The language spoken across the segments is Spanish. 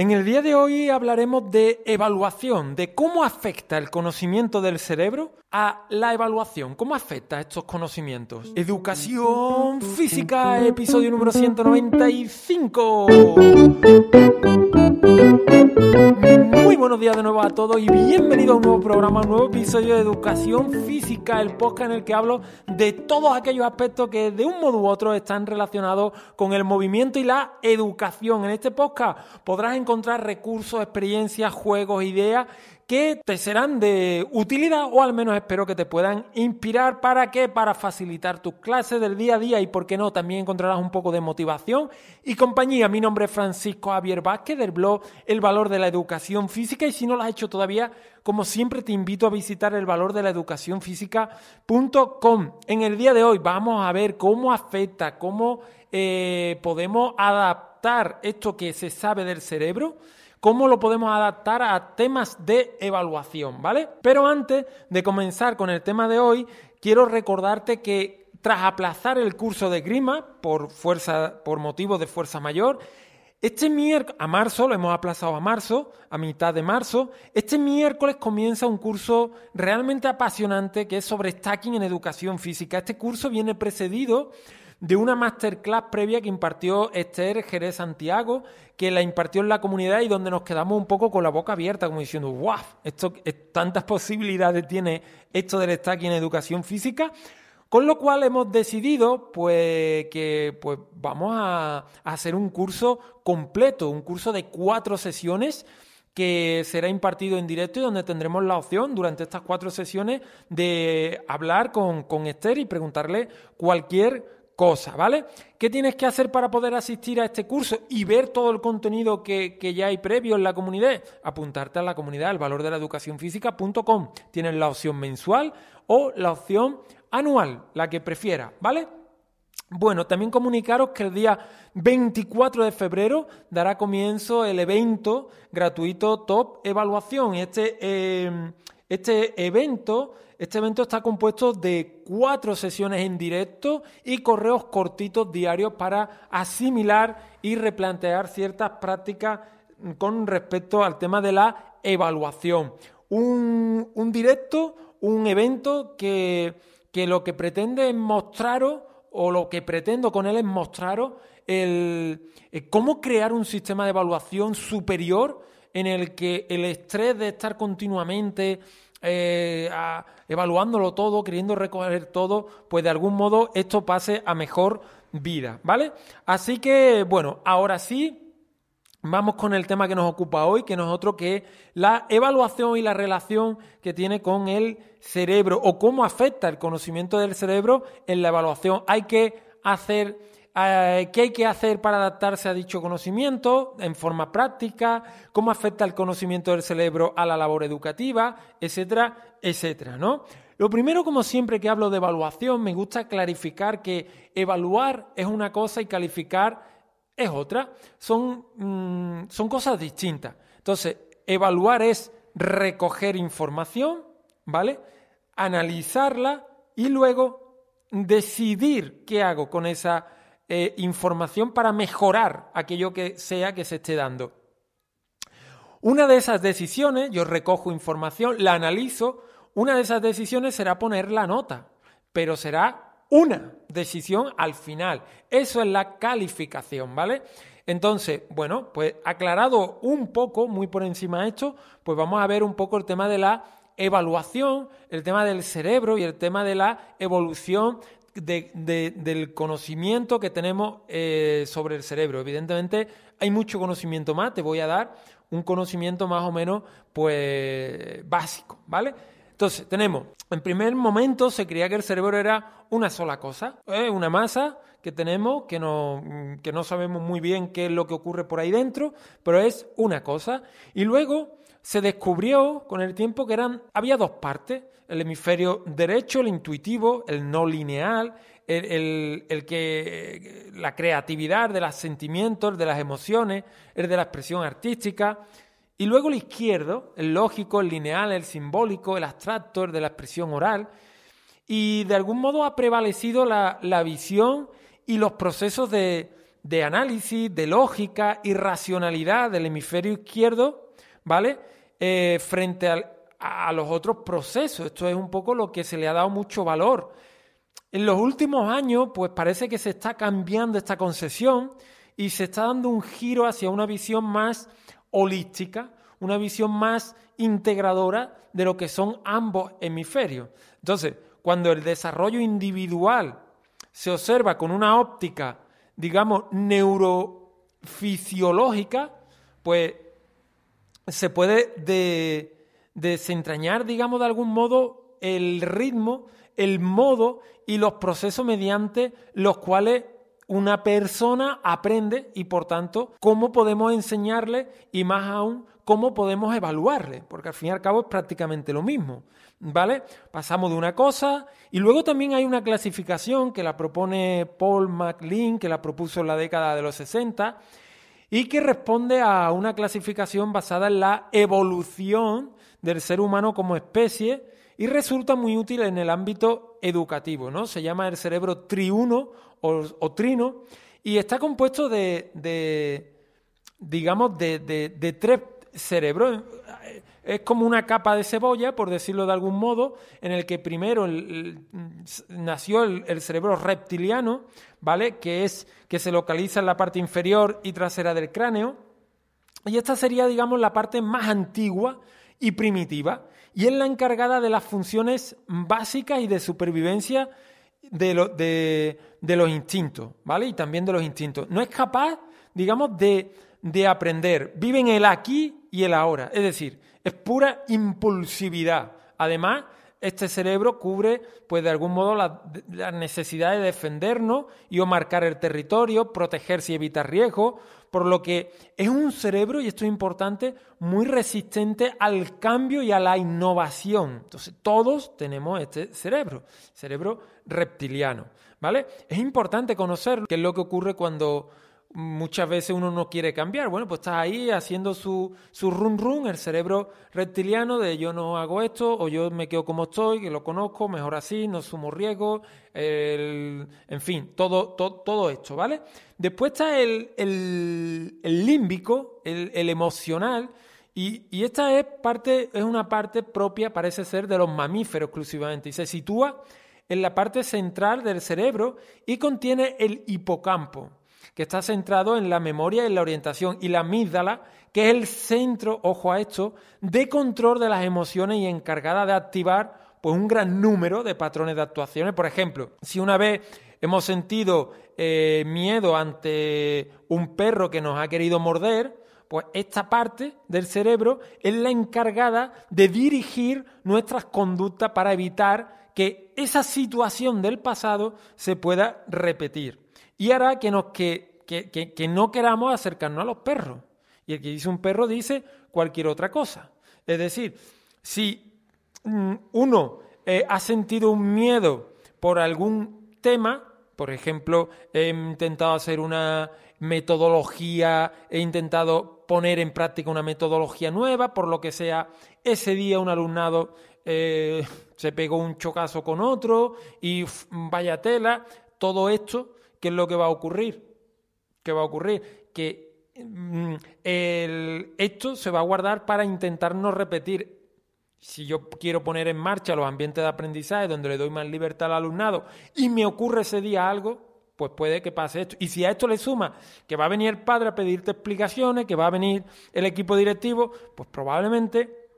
En el día de hoy hablaremos de evaluación, de cómo afecta el conocimiento del cerebro a la evaluación, cómo afecta estos conocimientos. Educación física, episodio número 195. Muy buenos días de nuevo a todos y bienvenidos a un nuevo programa, un nuevo episodio de Educación Física, el podcast en el que hablo de todos aquellos aspectos que de un modo u otro están relacionados con el movimiento y la educación. En este podcast podrás encontrar encontrar recursos, experiencias, juegos, ideas que te serán de utilidad o al menos espero que te puedan inspirar para que para facilitar tus clases del día a día y por qué no también encontrarás un poco de motivación y compañía. Mi nombre es Francisco Javier Vázquez del blog El valor de la educación física y si no lo has hecho todavía, como siempre te invito a visitar el valor de la educación física.com. En el día de hoy vamos a ver cómo afecta, cómo eh, podemos adaptar esto que se sabe del cerebro? ¿Cómo lo podemos adaptar a temas de evaluación, ¿vale? Pero antes de comenzar con el tema de hoy, quiero recordarte que tras aplazar el curso de Grima por fuerza por motivos de fuerza mayor, este miércoles, a marzo, lo hemos aplazado a marzo, a mitad de marzo, este miércoles comienza un curso realmente apasionante que es sobre stacking en educación física. Este curso viene precedido de una masterclass previa que impartió Esther Jerez Santiago, que la impartió en la comunidad y donde nos quedamos un poco con la boca abierta, como diciendo, ¡guau! Esto, tantas posibilidades tiene esto del stack en educación física. Con lo cual hemos decidido pues, que pues, vamos a, hacer un curso completo, un curso de cuatro sesiones que será impartido en directo y donde tendremos la opción durante estas cuatro sesiones de hablar con, con Esther y preguntarle cualquier cosa, ¿vale? ¿Qué tienes que hacer para poder asistir a este curso y ver todo el contenido que, ya hay previo en la comunidad? Apuntarte a la comunidad, el valor de la educación física.com. Tienes la opción mensual o la opción anual, la que prefieras, ¿vale? Bueno, también comunicaros que el día 24 de febrero dará comienzo el evento gratuito Top Evaluación. Este. Eh, este evento, este evento está compuesto de cuatro sesiones en directo y correos cortitos diarios para asimilar y replantear ciertas prácticas con respecto al tema de la evaluación. Un, directo, un evento que, lo que pretende es mostraros, o lo que pretendo con él es mostraros eh, cómo crear un sistema de evaluación superior en el que el estrés de estar continuamente eh, evaluándolo todo, queriendo recoger todo, pues de algún modo esto pase a mejor vida, ¿vale? Así que, bueno, ahora sí. Vamos con el tema que nos ocupa hoy, que no es otro que la evaluación y la relación que tiene con el cerebro o cómo afecta el conocimiento del cerebro en la evaluación. Hay que hacer eh, qué hay que hacer para adaptarse a dicho conocimiento en forma práctica, cómo afecta el conocimiento del cerebro a la labor educativa, etcétera, etcétera, ¿no? Lo primero, como siempre que hablo de evaluación, me gusta clarificar que evaluar es una cosa y calificar es otra. Son, mm, son cosas distintas. Entonces, evaluar es recoger información, ¿vale? Analizarla y luego decidir qué hago con esa eh, información para mejorar aquello que sea que se esté dando. Una de esas decisiones, yo recojo información, la analizo, una de esas decisiones será poner la nota, pero será una decisión al final. Eso es la calificación, ¿vale? Entonces, bueno, pues aclarado un poco, muy por encima de esto, pues vamos a ver un poco el tema de la evaluación, el tema del cerebro y el tema de la evolución del conocimiento que tenemos eh, sobre el cerebro. Evidentemente hay mucho conocimiento más, te voy a dar un conocimiento más o menos pues básico, ¿vale? Entonces tenemos, en primer momento se creía que el cerebro era una sola cosa, ¿eh? una masa que tenemos, que no, que no sabemos muy bien qué es lo que ocurre por ahí dentro, pero es una cosa. Y luego se descubrió con el tiempo que eran, había dos partes, el hemisferio derecho, el intuitivo, el no lineal, el, que eh, la creatividad de los sentimientos, de las emociones, el de la expresión artística. Y luego el izquierdo, el lógico, el lineal, el simbólico, el abstracto, el de la expresión oral. Y de algún modo ha prevalecido la, visión y los procesos de, análisis, de lógica y racionalidad del hemisferio izquierdo, ¿vale? Eh, frente al a los otros procesos. Esto es un poco lo que se le ha dado mucho valor. En los últimos años, pues parece que se está cambiando esta concesión y se está dando un giro hacia una visión más holística, una visión más integradora de lo que son ambos hemisferios. Entonces, cuando el desarrollo individual se observa con una óptica, digamos, neurofisiológica, pues se puede de desentrañar, digamos, de algún modo el ritmo, el modo y los procesos mediante los cuales una persona aprende y por tanto cómo podemos enseñarle y más aún cómo podemos evaluarle, porque al fin y al cabo es prácticamente lo mismo, ¿vale? Pasamos de una cosa y luego también hay una clasificación que la propone Paul MacLean, que la propuso en la década de los 60 y que responde a una clasificación basada en la evolución del ser humano como especie y resulta muy útil en el ámbito educativo, ¿no? Se llama el cerebro triuno o, trino y está compuesto de, digamos, de, tres cerebros es como una capa de cebolla, por decirlo de algún modo, en el que primero nació el, el, cerebro reptiliano, ¿vale? Que es que se localiza en la parte inferior y trasera del cráneo. Y esta sería, digamos, la parte más antigua y primitiva, y es la encargada de las funciones básicas y de supervivencia de, de, los instintos, ¿vale? Y también de los instintos. No es capaz, digamos, de, de aprender. viven el aquí y el ahora. Es decir, es pura impulsividad. Además, este cerebro cubre, pues de algún modo, la, necesidad de defendernos y o marcar el territorio, protegerse y evitar riesgos, por lo que es un cerebro, y esto es importante, muy resistente al cambio y a la innovación. Entonces, todos tenemos este cerebro, cerebro reptiliano, ¿vale? Es importante conocer qué es lo que ocurre cuando muchas veces uno no quiere cambiar. Bueno, pues estás ahí haciendo su, su run run, el cerebro reptiliano de yo no hago esto o yo me quedo como estoy, que lo conozco, mejor así, no sumo riesgo, en fin, todo, todo, esto, ¿vale? Después está el, límbico, el, emocional. Y, y, esta es parte, es una parte propia, parece ser, de los mamíferos exclusivamente. Y se sitúa en la parte central del cerebro y contiene el hipocampo que está centrado en la memoria, en la orientación, y la amígdala, que es el centro, ojo a esto, de control de las emociones y encargada de activar pues, un gran número de patrones de actuaciones. Por ejemplo, si una vez hemos sentido eh, miedo ante un perro que nos ha querido morder, pues esta parte del cerebro es la encargada de dirigir nuestras conductas para evitar que esa situación del pasado se pueda repetir y hará que, nos, que, que, no queramos acercarnos a los perros. Y el que dice un perro dice cualquier otra cosa. Es decir, si mm, uno eh, ha sentido un miedo por algún tema, por ejemplo, he intentado hacer una metodología, he intentado poner en práctica una metodología nueva, por lo que sea, ese día un alumnado eh, se pegó un chocazo con otro y vaya tela, todo esto ¿qué es lo que va a ocurrir? ¿Qué va a ocurrir? Que mm, el, esto se va a guardar para intentar no repetir. Si yo quiero poner en marcha los ambientes de aprendizaje donde le doy más libertad al alumnado y me ocurre ese día algo, pues puede que pase esto. Y si a esto le suma que va a venir el padre a pedirte explicaciones, que va a venir el equipo directivo, pues probablemente,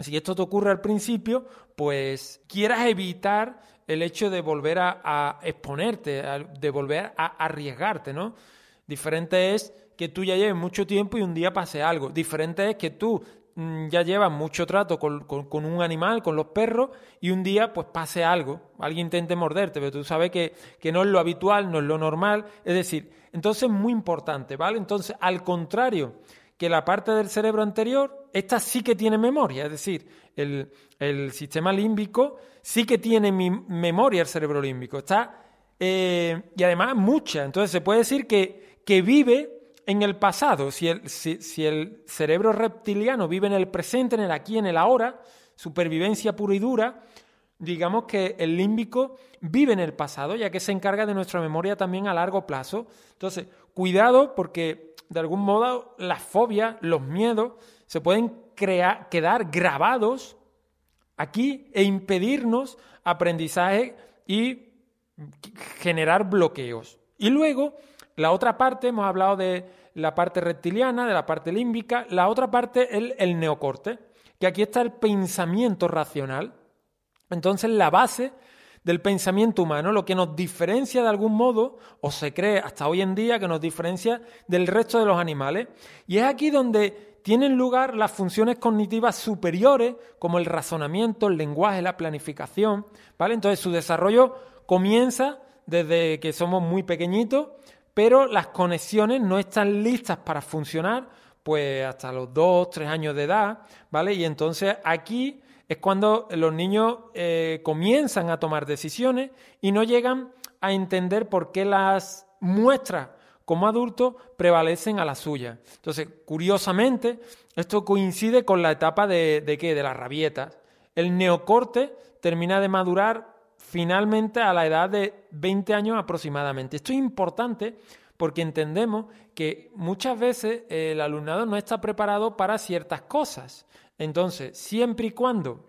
si esto te ocurre al principio, pues quieras evitar el hecho de volver a, exponerte, de volver a arriesgarte, ¿no? Diferente es que tú ya lleves mucho tiempo y un día pase algo. Diferente es que tú mm, ya llevas mucho trato con, un animal, con los perros, y un día pues pase algo, alguien intente morderte, pero tú sabes que, que, no es lo habitual, no es lo normal, es decir, entonces muy importante, ¿vale? Entonces, al contrario que la parte del cerebro anterior, esta sí que tiene memoria, es decir, el, sistema límbico sí que tiene memoria el cerebro límbico, está, eh, y además mucha, entonces se puede decir que, que vive en el pasado, si el, si el cerebro reptiliano vive en el presente, en el aquí, en el ahora, supervivencia pura y dura, digamos que el límbico vive en el pasado, ya que se encarga de nuestra memoria también a largo plazo. Entonces, cuidado porque de algún modo, las fobias, los miedos, se pueden crear, quedar grabados aquí e impedirnos aprendizaje y generar bloqueos. Y luego, la otra parte, hemos hablado de la parte reptiliana, de la parte límbica, la otra parte es el, el neocorte, que aquí está el pensamiento racional. Entonces, la base del pensamiento humano, lo que nos diferencia de algún modo, o se cree hasta hoy en día que nos diferencia del resto de los animales. Y es aquí donde tienen lugar las funciones cognitivas superiores, como el razonamiento, el lenguaje, la planificación, ¿vale? Entonces su desarrollo comienza desde que somos muy pequeñitos, pero las conexiones no están listas para funcionar pues hasta los dos, tres años de edad, ¿vale? Y entonces aquí es cuando los niños eh, comienzan a tomar decisiones y no llegan a entender por qué las muestras como adultos prevalecen a las suyas. Entonces, curiosamente, esto coincide con la etapa de, De las rabietas. El neocorte termina de madurar finalmente a la edad de 20 años aproximadamente. Esto es importante porque entendemos que muchas veces el alumnado no está preparado para ciertas cosas. Entonces, siempre y cuando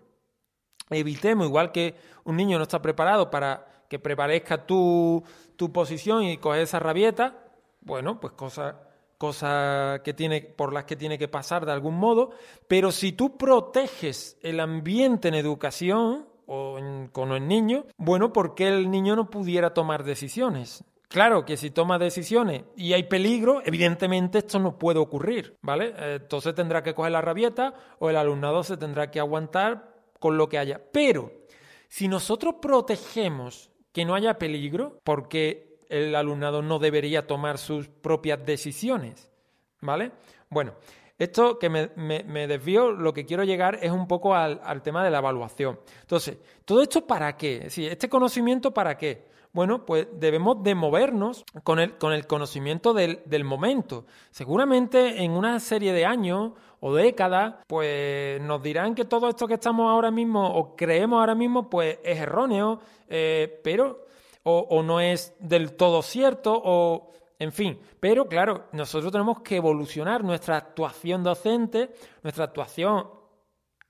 evitemos, igual que un niño no está preparado para que prevalezca tu, tu posición y coger esa rabieta, bueno, pues cosas cosa que tiene, por las que tiene que pasar de algún modo, pero si tú proteges el ambiente en educación o con el niño, bueno, porque el niño no pudiera tomar decisiones. Claro que si toma decisiones y hay peligro, evidentemente esto no puede ocurrir, ¿vale? Entonces tendrá que coger la rabieta o el alumnado se tendrá que aguantar con lo que haya. Pero si nosotros protegemos que no haya peligro, porque el alumnado no debería tomar sus propias decisiones, ¿vale? Bueno, esto que me, desvío, lo que quiero llegar es un poco al, al, tema de la evaluación. Entonces, ¿todo esto para qué? Es ¿este conocimiento para qué? Bueno, pues debemos de movernos con el, con el conocimiento del, momento. Seguramente en una serie de años o décadas, pues nos dirán que todo esto que estamos ahora mismo o creemos ahora mismo, pues es erróneo, eh, pero o, no es del todo cierto o... En fin, pero claro, nosotros tenemos que evolucionar nuestra actuación docente, nuestra actuación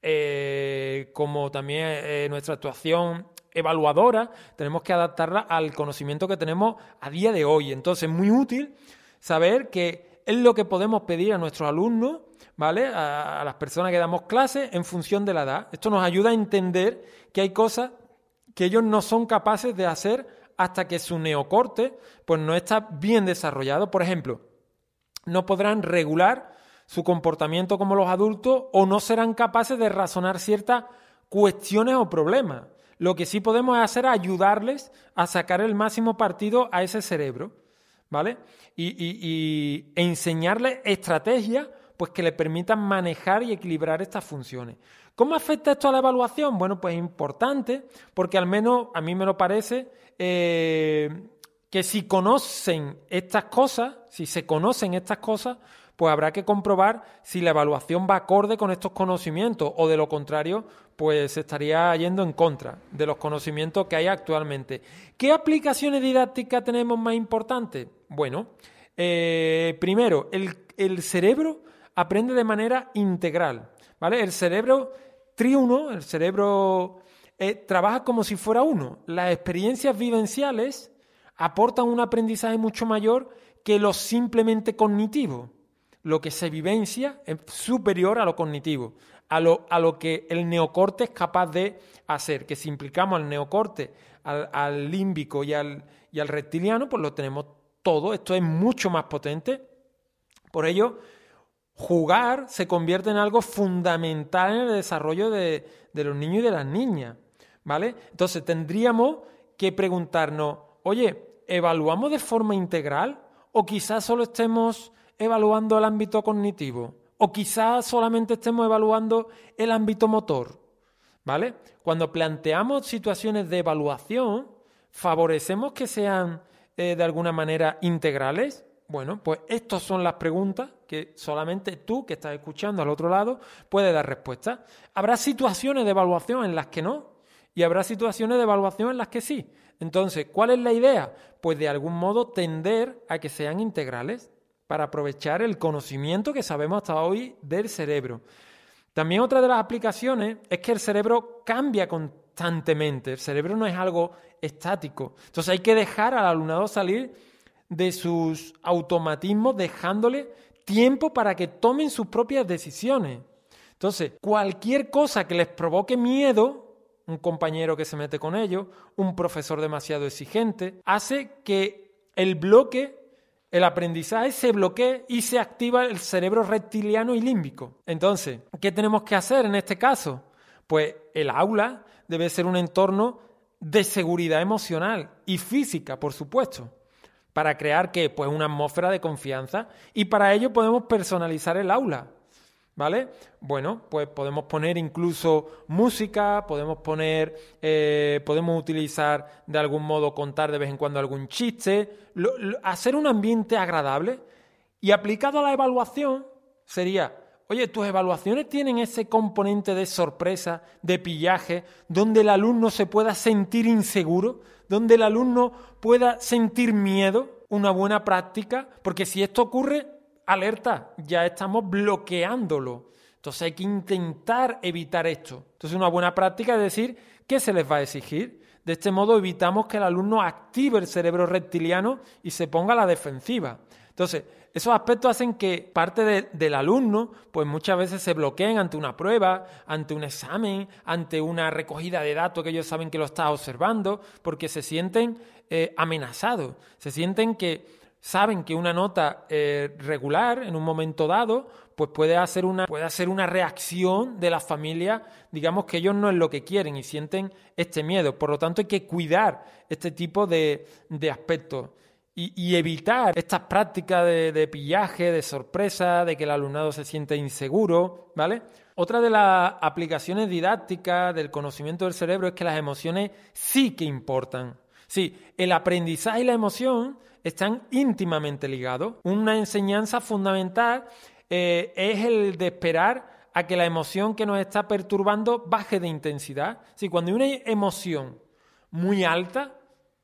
eh, como también eh, nuestra actuación evaluadora, tenemos que adaptarla al conocimiento que tenemos a día de hoy. Entonces, es muy útil saber que es lo que podemos pedir a nuestros alumnos, ¿vale? A, a las personas que damos clases en función de la edad. Esto nos ayuda a entender que hay cosas que ellos no son capaces de hacer hasta que su neocorte pues no está bien desarrollado. Por ejemplo, no podrán regular su comportamiento como los adultos o no serán capaces de razonar ciertas cuestiones o problemas. Lo que sí podemos hacer es ayudarles a sacar el máximo partido a ese cerebro, ¿vale? Y, enseñarles estrategias pues que le permitan manejar y equilibrar estas funciones. ¿Cómo afecta esto a la evaluación? Bueno, pues es importante, porque al menos a mí me lo parece eh, que si conocen estas cosas, si se conocen estas cosas, pues habrá que comprobar si la evaluación va acorde con estos conocimientos o de lo contrario, pues se estaría yendo en contra de los conocimientos que hay actualmente. ¿Qué aplicaciones didácticas tenemos más importantes? Bueno, eh, primero, el, cerebro aprende de manera integral, ¿vale? El cerebro triuno, el cerebro eh, trabaja como si fuera uno. Las experiencias vivenciales aportan un aprendizaje mucho mayor que lo simplemente cognitivo lo que se vivencia es superior a lo cognitivo, a lo, que el neocorte es capaz de hacer, que si implicamos al neocorte, al, límbico y al, y al reptiliano, pues lo tenemos todo, esto es mucho más potente. Por ello, jugar se convierte en algo fundamental en el desarrollo de, de, los niños y de las niñas, ¿vale? Entonces tendríamos que preguntarnos, oye, ¿evaluamos de forma integral o quizás solo estemos evaluando el ámbito cognitivo o quizás solamente estemos evaluando el ámbito motor. ¿Vale? Cuando planteamos situaciones de evaluación, favorecemos que sean eh, de alguna manera integrales. Bueno, pues estas son las preguntas que solamente tú que estás escuchando al otro lado puedes dar respuesta. Habrá situaciones de evaluación en las que no y habrá situaciones de evaluación en las que sí. Entonces, ¿cuál es la idea? Pues de algún modo tender a que sean integrales para aprovechar el conocimiento que sabemos hasta hoy del cerebro. También otra de las aplicaciones es que el cerebro cambia constantemente, el cerebro no es algo estático. Entonces hay que dejar al alumnado salir de sus automatismos, dejándole tiempo para que tomen sus propias decisiones. Entonces, cualquier cosa que les provoque miedo, un compañero que se mete con ellos, un profesor demasiado exigente, hace que el bloque el aprendizaje se bloquea y se activa el cerebro reptiliano y límbico. Entonces, ¿qué tenemos que hacer en este caso? Pues el aula debe ser un entorno de seguridad emocional y física, por supuesto, para crear que pues una atmósfera de confianza y para ello podemos personalizar el aula, ¿Vale? Bueno, pues podemos poner incluso música, podemos poner, eh, podemos utilizar de algún modo contar de vez en cuando algún chiste, hacer un ambiente agradable y aplicado a la evaluación sería, oye, tus evaluaciones tienen ese componente de sorpresa, de pillaje, donde el alumno se pueda sentir inseguro, donde el alumno pueda sentir miedo, una buena práctica, porque si esto ocurre, alerta, ya estamos bloqueándolo. Entonces hay que intentar evitar esto. Entonces una buena práctica es decir qué se les va a exigir. De este modo evitamos que el alumno active el cerebro reptiliano y se ponga a la defensiva. Entonces, esos aspectos hacen que parte del alumno, pues muchas veces se bloqueen ante una prueba, ante un examen, ante una recogida de datos que ellos saben que lo está observando, porque se sienten eh, amenazados, se sienten que saben que una nota eh, regular en un momento dado pues puede hacer, una, puede hacer una reacción de la familia, digamos que ellos no es lo que quieren y sienten este miedo. Por lo tanto, hay que cuidar este tipo de, aspectos y, evitar estas prácticas de, de, pillaje, de sorpresa, de que el alumnado se siente inseguro, ¿vale? Otra de las aplicaciones didácticas del conocimiento del cerebro es que las emociones sí que importan. Sí, el aprendizaje y la emoción están íntimamente ligados. Una enseñanza fundamental eh, es el de esperar a que la emoción que nos está perturbando baje de intensidad. Si cuando hay una emoción muy alta,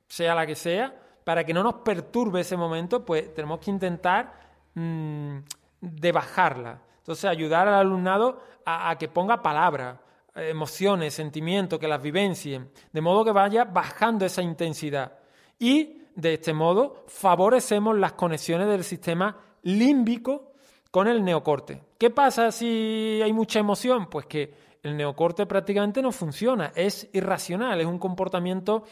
sea la que sea, para que no nos perturbe ese momento, pues tenemos que intentar mm, de bajarla. Entonces, ayudar al alumnado a, a que ponga palabras, emociones, sentimientos, que las vivencien, de modo que vaya bajando esa intensidad. Y de este modo favorecemos las conexiones del sistema límbico con el neocorte. ¿Qué pasa si hay mucha emoción? Pues que el neocorte prácticamente no funciona, es irracional, es un comportamiento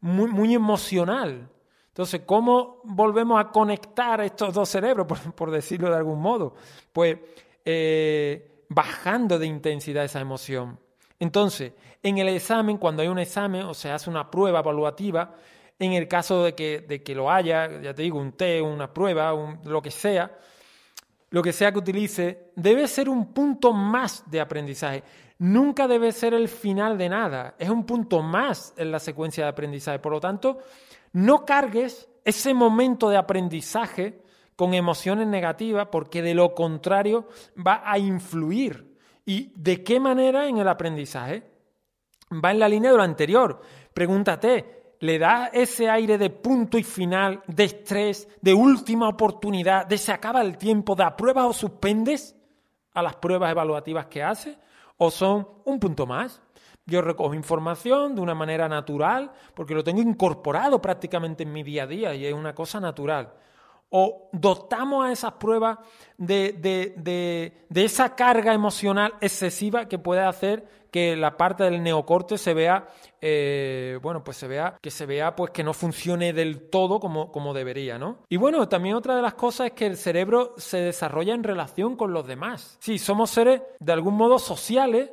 muy, emocional. Entonces, ¿cómo volvemos a conectar estos dos cerebros, por, decirlo de algún modo? Pues eh, bajando de intensidad esa emoción. Entonces, en el examen, cuando hay un examen o se hace una prueba evaluativa, en el caso de que, lo haya, ya te digo, un té, una prueba, lo que sea, lo que sea que utilice, debe ser un punto más de aprendizaje. Nunca debe ser el final de nada. Es un punto más en la secuencia de aprendizaje. Por lo tanto, no cargues ese momento de aprendizaje con emociones negativas porque de lo contrario va a influir ¿Y de qué manera en el aprendizaje? Va en la línea de lo anterior. Pregúntate, ¿le da ese aire de punto y final, de estrés, de última oportunidad, de se acaba el tiempo, de apruebas o suspendes a las pruebas evaluativas que hace? ¿O son un punto más? Yo recojo información de una manera natural porque lo tengo incorporado prácticamente en mi día a día y es una cosa natural o dotamos a esas pruebas de, esa carga emocional excesiva que puede hacer que la parte del neocorte se vea, eh, bueno, pues se vea, que se vea pues que no funcione del todo como, como debería, ¿no? Y bueno, también otra de las cosas es que el cerebro se desarrolla en relación con los demás. Sí, somos seres de algún modo sociales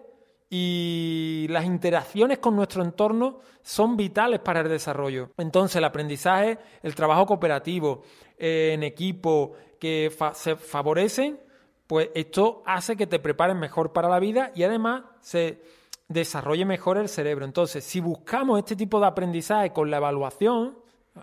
y las interacciones con nuestro entorno son vitales para el desarrollo. Entonces, el aprendizaje, el trabajo cooperativo, eh, en equipo que se favorecen, pues esto hace que te prepares mejor para la vida y además se desarrolle mejor el cerebro. Entonces, si buscamos este tipo de aprendizaje con la evaluación, eh,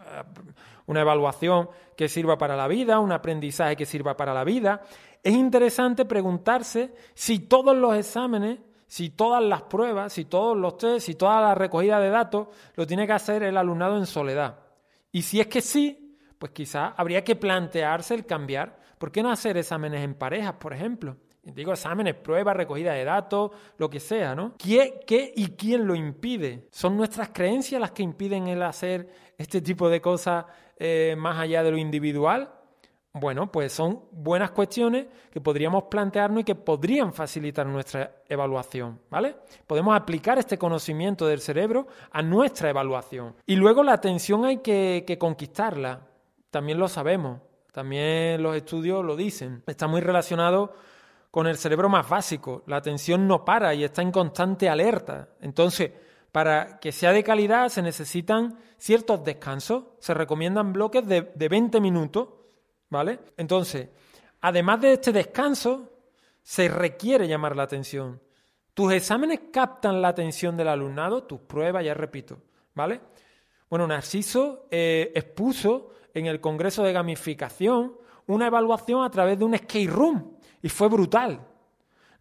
una evaluación que sirva para la vida, un aprendizaje que sirva para la vida, es interesante preguntarse si todos los exámenes, si todas las pruebas, si todos los test, si toda la recogida de datos lo tiene que hacer el alumnado en soledad. Y si es que sí, pues quizá habría que plantearse el cambiar. ¿Por qué no hacer exámenes en parejas, por ejemplo? Digo exámenes, pruebas, recogida de datos, lo que sea, ¿no? ¿Qué, ¿Qué y quién lo impide? ¿Son nuestras creencias las que impiden el hacer este tipo de cosas eh, más allá de lo individual? Bueno, pues son buenas cuestiones que podríamos plantearnos y que podrían facilitar nuestra evaluación, ¿vale? Podemos aplicar este conocimiento del cerebro a nuestra evaluación. Y luego la atención hay que conquistarla también lo sabemos, también los estudios lo dicen. Está muy relacionado con el cerebro más básico. La atención no para y está en constante alerta. Entonces, para que sea de calidad se necesitan ciertos descansos. Se recomiendan bloques de, 20 minutos, ¿vale? Entonces, además de este descanso, se requiere llamar la atención. Tus exámenes captan la atención del alumnado, tus pruebas, ya repito, ¿vale? Bueno, Narciso eh, expuso en el Congreso de Gamificación una evaluación a través de un skate room y fue brutal.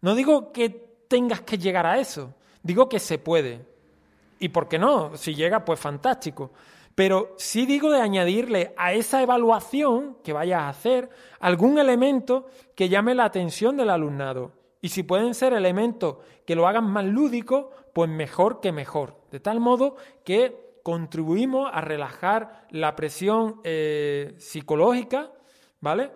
No digo que tengas que llegar a eso, digo que se puede. ¿Y por qué no? Si llega, pues fantástico. Pero sí digo de añadirle a esa evaluación que vayas a hacer algún elemento que llame la atención del alumnado. Y si pueden ser elementos que lo hagan más lúdico, pues mejor que mejor. De tal modo que contribuimos a relajar la presión eh, psicológica, ¿vale?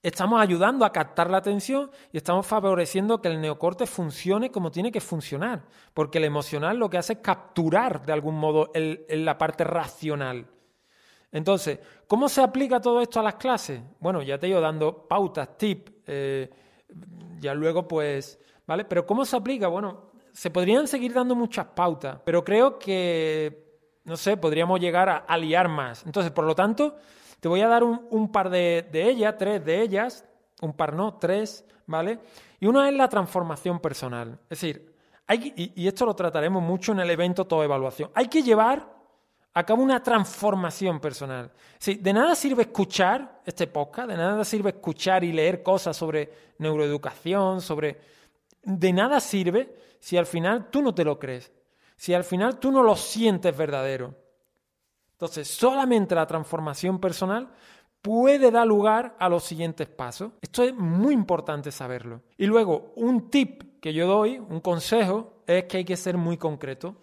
Estamos ayudando a captar la atención y estamos favoreciendo que el neocorte funcione como tiene que funcionar, porque el emocional lo que hace es capturar de algún modo la parte racional. Entonces, ¿cómo se aplica todo esto a las clases? Bueno, ya te he ido dando pautas, tips, eh, ya luego pues, ¿vale? Pero ¿cómo se aplica? Bueno, se podrían seguir dando muchas pautas, pero creo que no sé, podríamos llegar a, aliar más. Entonces, por lo tanto, te voy a dar un, par de, ellas, tres de ellas, un par no, tres, ¿vale? Y una es la transformación personal. Es decir, hay y, esto lo trataremos mucho en el evento Todo Evaluación. Hay que llevar a cabo una transformación personal. Sí, de nada sirve escuchar este podcast, de nada sirve escuchar y leer cosas sobre neuroeducación, sobre... De nada sirve si al final tú no te lo crees si al final tú no lo sientes verdadero. Entonces, solamente la transformación personal puede dar lugar a los siguientes pasos. Esto es muy importante saberlo. Y luego, un tip que yo doy, un consejo, es que hay que ser muy concreto.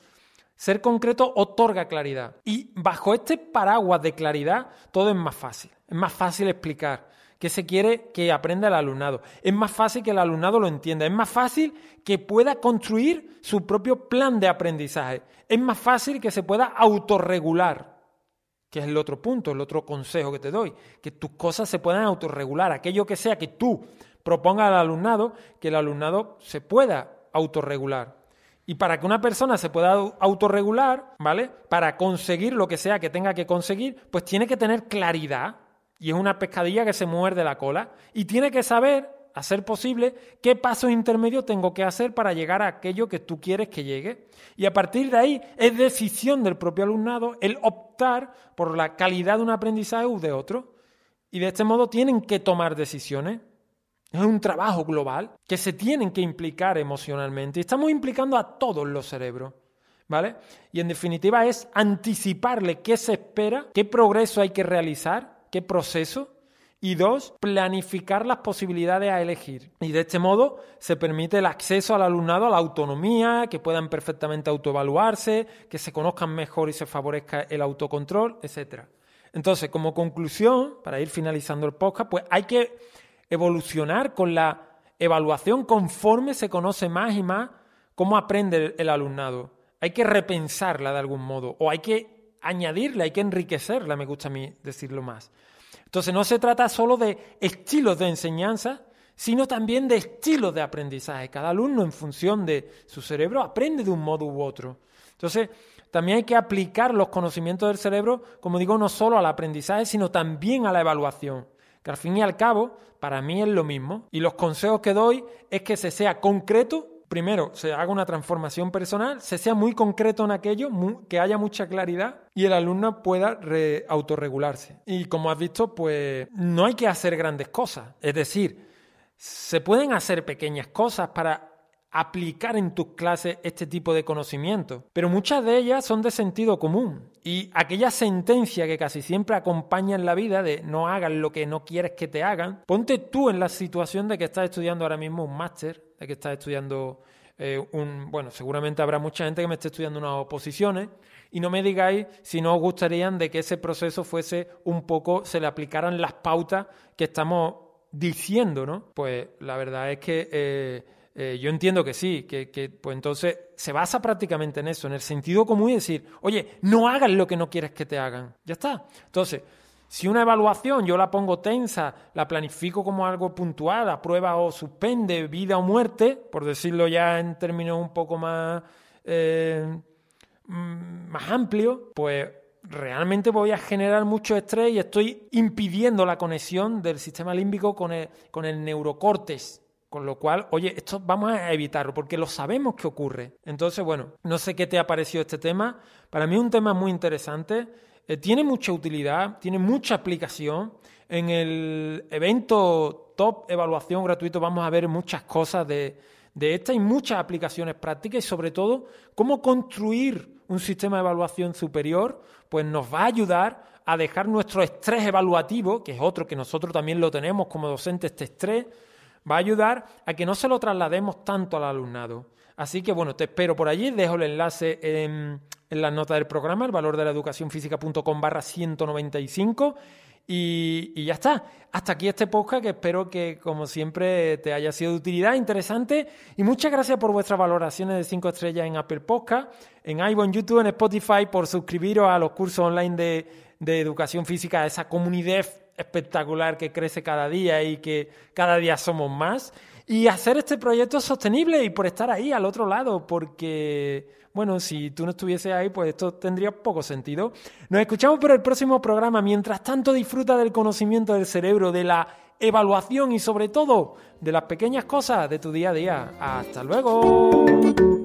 Ser concreto otorga claridad. Y bajo este paraguas de claridad, todo es más fácil. Es más fácil explicar que se quiere que aprenda el alumnado? Es más fácil que el alumnado lo entienda, es más fácil que pueda construir su propio plan de aprendizaje, es más fácil que se pueda autorregular, que es el otro punto, el otro consejo que te doy, que tus cosas se puedan autorregular, aquello que sea que tú propongas al alumnado, que el alumnado se pueda autorregular. Y para que una persona se pueda autorregular, ¿vale? Para conseguir lo que sea que tenga que conseguir, pues tiene que tener claridad y es una pescadilla que se muerde la cola y tiene que saber, a ser posible, qué paso intermedio tengo que hacer para llegar a aquello que tú quieres que llegue. Y a partir de ahí es decisión del propio alumnado el optar por la calidad de un aprendizaje u de otro. Y de este modo tienen que tomar decisiones. Es un trabajo global que se tienen que implicar emocionalmente. Y estamos implicando a todos los cerebros. ¿Vale? Y en definitiva es anticiparle qué se espera, qué progreso hay que realizar qué proceso y dos, planificar las posibilidades a elegir. Y de este modo se permite el acceso al alumnado a la autonomía, que puedan perfectamente autoevaluarse, que se conozcan mejor y se favorezca el autocontrol, etc. Entonces, como conclusión, para ir finalizando el podcast, pues hay que evolucionar con la evaluación conforme se conoce más y más cómo aprende el alumnado. Hay que repensarla de algún modo o hay que añadirle, hay que enriquecerla, me gusta a mí decirlo más. Entonces no se trata solo de estilos de enseñanza, sino también de estilos de aprendizaje. Cada alumno en función de su cerebro aprende de un modo u otro. Entonces también hay que aplicar los conocimientos del cerebro, como digo, no solo al aprendizaje, sino también a la evaluación, que al fin y al cabo para mí es lo mismo. Y los consejos que doy es que se sea concreto primero, se haga una transformación personal, se sea muy concreto en aquello, que haya mucha claridad y el alumno pueda autorregularse. Y como has visto, pues no hay que hacer grandes cosas. Es decir, se pueden hacer pequeñas cosas para aplicar en tus clases este tipo de conocimiento, pero muchas de ellas son de sentido común y aquella sentencia que casi siempre acompaña en la vida de no hagas lo que no quieres que te hagan, ponte tú en la situación de que estás estudiando ahora mismo un máster hay que estar estudiando eh, un... Bueno, seguramente habrá mucha gente que me esté estudiando unas oposiciones y no me digáis si no os gustarían de que ese proceso fuese un poco, se le aplicaran las pautas que estamos diciendo, ¿no? Pues la verdad es que... Eh, eh, yo entiendo que sí, que, pues entonces se basa prácticamente en eso, en el sentido común y decir, oye, no hagas lo que no quieres que te hagan. Ya está. Entonces, si una evaluación yo la pongo tensa, la planifico como algo puntual, prueba o suspende, vida o muerte, por decirlo ya en términos un poco más, eh, mm, más amplios, pues realmente voy a generar mucho estrés y estoy impidiendo la conexión del sistema límbico con el, con el con lo cual, oye, esto vamos a evitarlo porque lo sabemos que ocurre. Entonces, bueno, no sé qué te ha parecido este tema. Para mí es un tema muy interesante. Eh, tiene mucha utilidad, tiene mucha aplicación. En el evento Top Evaluación Gratuito vamos a ver muchas cosas de, de esta y muchas aplicaciones prácticas y sobre todo cómo construir un sistema de evaluación superior, pues nos va a ayudar a dejar nuestro estrés evaluativo, que es otro que nosotros también lo tenemos como docentes, este estrés, va a ayudar a que no se lo traslademos tanto al alumnado. Así que bueno, te espero por allí, dejo el enlace en en la nota del programa, el valor de la educación física.com barra 195. Y, ya está. Hasta aquí este podcast que espero que, como siempre, te haya sido de utilidad, interesante. Y muchas gracias por vuestras valoraciones de 5 estrellas en Apple Podcast, en en YouTube, en Spotify, por suscribiros a los cursos online de, de educación física, a esa comunidad espectacular que crece cada día y que cada día somos más y hacer este proyecto sostenible y por estar ahí al otro lado, porque, bueno, si tú no estuvieses ahí, pues esto tendría poco sentido. Nos escuchamos por el próximo programa. Mientras tanto, disfruta del conocimiento del cerebro, de la evaluación y sobre todo de las pequeñas cosas de tu día a día. Hasta luego.